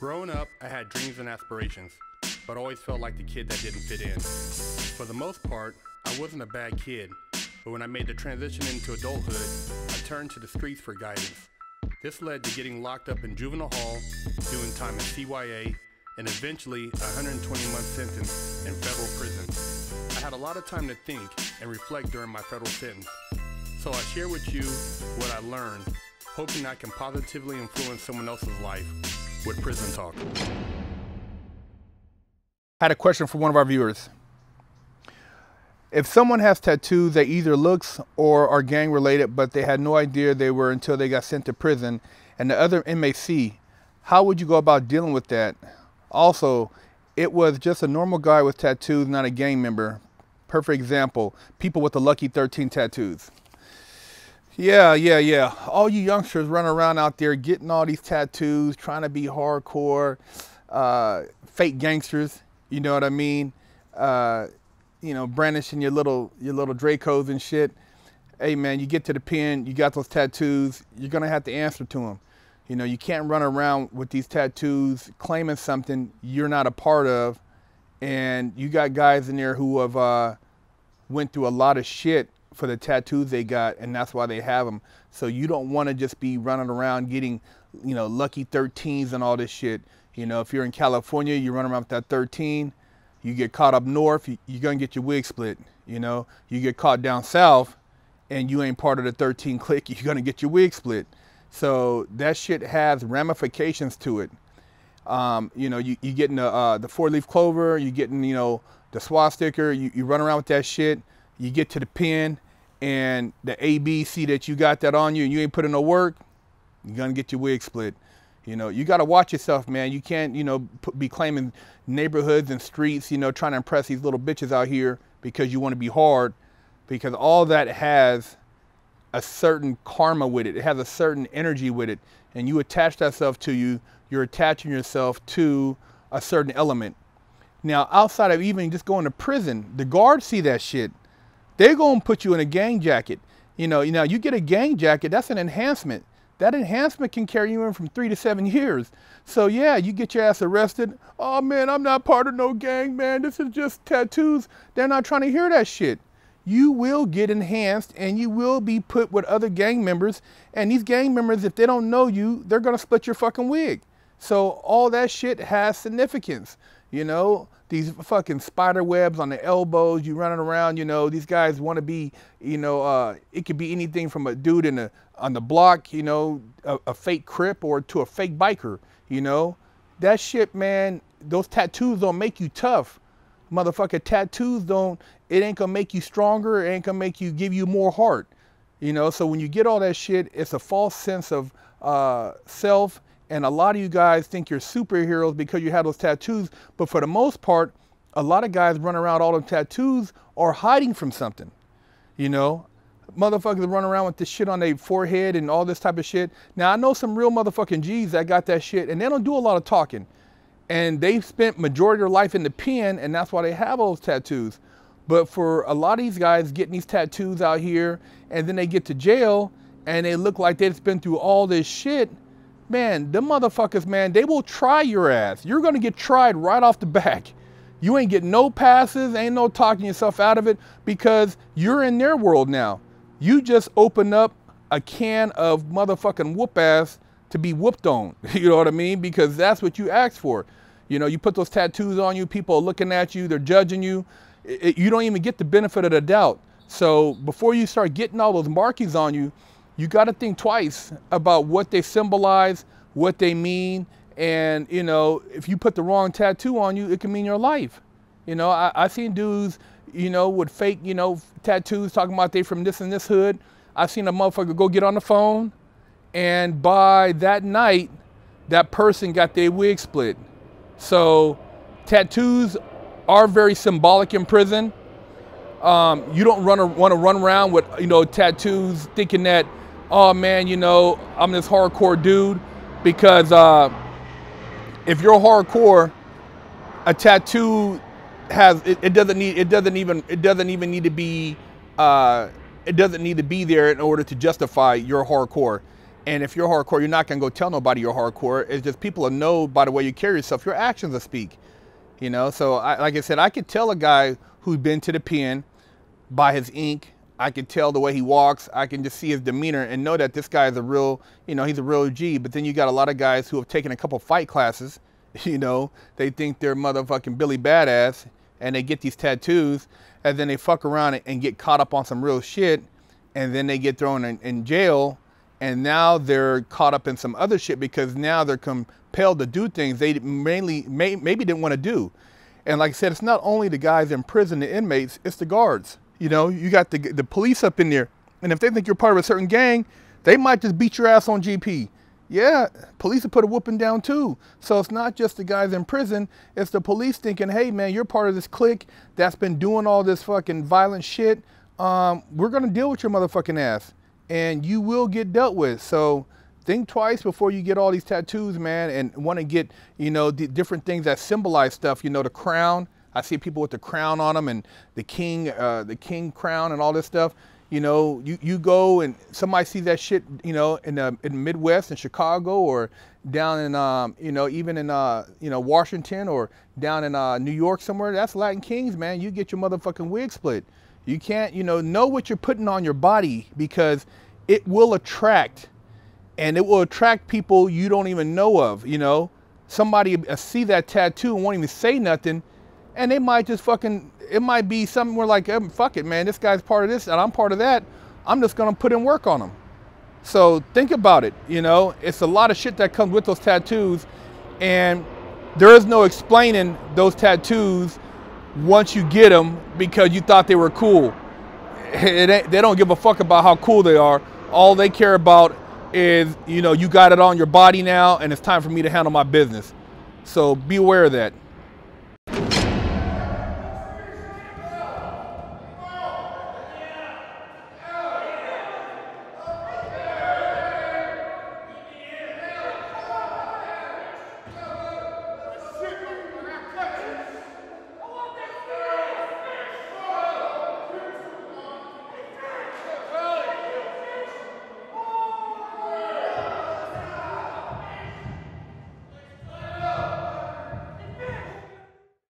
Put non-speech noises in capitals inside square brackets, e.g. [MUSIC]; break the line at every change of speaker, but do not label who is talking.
Growing up, I had dreams and aspirations, but always felt like the kid that didn't fit in. For the most part, I wasn't a bad kid, but when I made the transition into adulthood, I turned to the streets for guidance. This led to getting locked up in juvenile hall, doing time in CYA, and eventually a 120-month sentence in federal prison. I had a lot of time to think and reflect during my federal sentence, so I share with you what I learned, hoping I can positively influence someone else's life with Prison Talk. Had a question for one of our viewers. If someone has tattoos that either looks or are gang related, but they had no idea they were until they got sent to prison, and the other MAC, see, how would you go about dealing with that? Also, it was just a normal guy with tattoos, not a gang member. Perfect example, people with the Lucky 13 tattoos. Yeah, yeah, yeah. All you youngsters running around out there getting all these tattoos, trying to be hardcore, uh, fake gangsters. You know what I mean? Uh, you know, brandishing your little your little Dracos and shit. Hey man, you get to the pen, you got those tattoos. You're gonna have to answer to them. You know, you can't run around with these tattoos claiming something you're not a part of, and you got guys in there who have uh, went through a lot of shit for the tattoos they got, and that's why they have them. So you don't want to just be running around getting, you know, lucky 13s and all this shit. You know, if you're in California, you run around with that 13. You get caught up north, you're gonna get your wig split. You know, you get caught down south, and you ain't part of the 13 [LAUGHS] clique, you're gonna get your wig split. So that shit has ramifications to it. Um, you know, you, you getting the, uh, the four leaf clover, you getting, you know, the swastika, you, you run around with that shit, you get to the pin and the ABC that you got that on you and you ain't putting no work, you're gonna get your wig split. You know, you gotta watch yourself, man. You can't, you know, be claiming neighborhoods and streets, you know, trying to impress these little bitches out here because you want to be hard, because all that has a certain karma with it. It has a certain energy with it, and you attach that stuff to you. You're attaching yourself to a certain element. Now, outside of even just going to prison, the guards see that shit they're going to put you in a gang jacket. You know, you know, you get a gang jacket, that's an enhancement. That enhancement can carry you in from three to seven years. So yeah, you get your ass arrested. Oh man, I'm not part of no gang, man. This is just tattoos. They're not trying to hear that shit. You will get enhanced and you will be put with other gang members. And these gang members, if they don't know you, they're gonna split your fucking wig. So all that shit has significance, you know? these fucking spider webs on the elbows. You running around, you know. These guys want to be, you know, uh, it could be anything from a dude in a on the block, you know, a, a fake crip or to a fake biker, you know. That shit, man. Those tattoos don't make you tough, motherfucker. Tattoos don't. It ain't gonna make you stronger. It ain't gonna make you give you more heart, you know. So when you get all that shit, it's a false sense of uh, self and a lot of you guys think you're superheroes because you have those tattoos. But for the most part, a lot of guys run around all them tattoos are hiding from something. You know, motherfuckers run around with this shit on their forehead and all this type of shit. Now I know some real motherfucking G's that got that shit, and they don't do a lot of talking, and they spent majority of their life in the pen, and that's why they have all those tattoos. But for a lot of these guys getting these tattoos out here, and then they get to jail, and they look like they've been through all this shit, man, the motherfuckers, man, they will try your ass. You're gonna get tried right off the back. You ain't getting no passes, ain't no talking yourself out of it because you're in their world now. You just open up a can of motherfucking whoop ass to be whooped on. [LAUGHS] You know what I mean? Because that's what you asked for. You know, you put those tattoos on you, people are looking at you, they're judging you. It, it, you don't even get the benefit of the doubt. So before you start getting all those markings on you, you got to think twice about what they symbolize, what they mean, and you know, if you put the wrong tattoo on you, it can mean your life. You know, I, I seen dudes, you know, with fake, you know, tattoos talking about they from this and this hood. I seen a motherfucker go get on the phone, and by that night, that person got their wig split. So, tattoos are very symbolic in prison. Um, you don't run want to run around with you know tattoos, thinking that oh man, you know, I'm this hardcore dude. Because uh, if you're hardcore, a tattoo has it, it, doesn't need it doesn't even it doesn't even need to be uh, it doesn't need to be there in order to justify your hardcore. And if you're hardcore, you're not gonna go tell nobody you're hardcore. It's just people will know by the way you carry yourself, your actions will speak. You know, so I, like I said, I could tell a guy who's been to the pen by his ink, I can tell the way he walks. I can just see his demeanor and know that this guy is a real, you know, he's a real G. But then you got a lot of guys who have taken a couple fight classes. [LAUGHS] You know, they think they're motherfucking Billy Badass and they get these tattoos and then they fuck around and get caught up on some real shit and then they get thrown in, in jail and now they're caught up in some other shit because now they're compelled to do things they mainly may, maybe didn't want to do. And like I said, it's not only the guys in prison, the inmates, it's the guards. You know, you got the, the police up in there. And if they think you're part of a certain gang, they might just beat your ass on GP. Yeah, police have put a whooping down too. So it's not just the guys in prison, it's the police thinking, hey man, you're part of this clique that's been doing all this fucking violent shit. Um, we're gonna deal with your motherfucking ass and you will get dealt with. So think twice before you get all these tattoos, man, and wanna get, you know, the different things that symbolize stuff, you know, the crown, I see people with the crown on them and the king, uh, the king crown and all this stuff. You know, you, you go and somebody sees that shit, you know, in the, in Midwest, in Chicago, or down in, um, you know, even in, uh, you know, Washington or down in uh, New York somewhere. That's Latin kings, man. You get your motherfucking wig split. You can't, you know, know what you're putting on your body because it will attract and it will attract people you don't even know of, you know. Somebody uh, see that tattoo and won't even say nothing and they might just fucking it might be something where like fuck it man this guy's part of this and i'm part of that i'm just gonna put in work on them so think about it you know it's a lot of shit that comes with those tattoos and there is no explaining those tattoos once you get them because you thought they were cool they don't give a fuck about how cool they are all they care about is you know you got it on your body now and it's time for me to handle my business so be aware of that